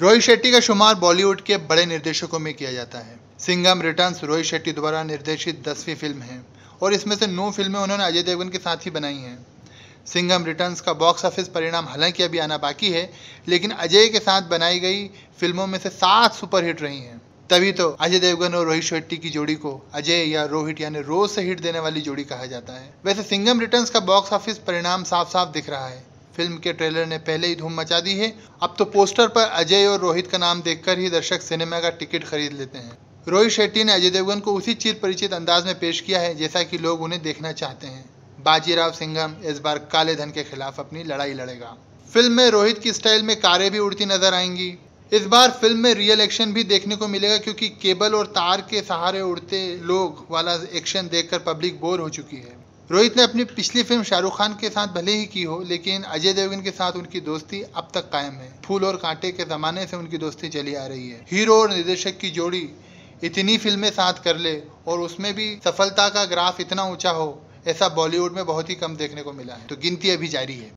रोहित शेट्टी का शुमार बॉलीवुड के बड़े निर्देशकों में किया जाता है सिंगम रिटर्न्स रोहित शेट्टी द्वारा निर्देशित दसवीं फिल्म है और इसमें से नौ फिल्में उन्होंने अजय देवगन के साथ ही बनाई हैं सिंगम रिटर्न्स का बॉक्स ऑफिस परिणाम हालांकि अभी आना बाकी है लेकिन अजय के साथ बनाई गई फिल्मों में से सात सुपरहिट रही हैं तभी तो अजय देवगन और रोहित शेट्टी की जोड़ी को अजय या रोहित यानी रोज से हिट देने वाली जोड़ी कहा जाता है वैसे सिंगम रिटर्न्स का बॉक्स ऑफिस परिणाम साफ साफ दिख रहा है फिल्म के ट्रेलर ने पहले ही धूम मचा दी है अब तो पोस्टर पर अजय और रोहित का नाम देखकर ही दर्शक सिनेमा का टिकट खरीद लेते हैं रोहित शेट्टी ने अजय देवगन को उसी चिर परिचित अंदाज में पेश किया है जैसा कि लोग उन्हें देखना चाहते हैं बाजीराव सिंघम इस बार काले धन के खिलाफ अपनी लड़ाई लड़ेगा फिल्म में रोहित की स्टाइल में कारें भी उड़ती नजर आएंगी इस बार फिल्म में रियल एक्शन भी देखने को मिलेगा क्योंकि केबल और तार के सहारे उड़ते लोग वाला एक्शन देखकर पब्लिक बोर हो चुकी है रोहित ने अपनी पिछली फिल्म शाहरुख खान के साथ भले ही की हो लेकिन अजय देवगन के साथ उनकी दोस्ती अब तक कायम है फूल और कांटे के जमाने से उनकी दोस्ती चली आ रही है हीरो और निर्देशक की जोड़ी इतनी फिल्में साथ कर ले और उसमें भी सफलता का ग्राफ इतना ऊंचा हो ऐसा बॉलीवुड में बहुत ही कम देखने को मिला है तो गिनती अभी जारी है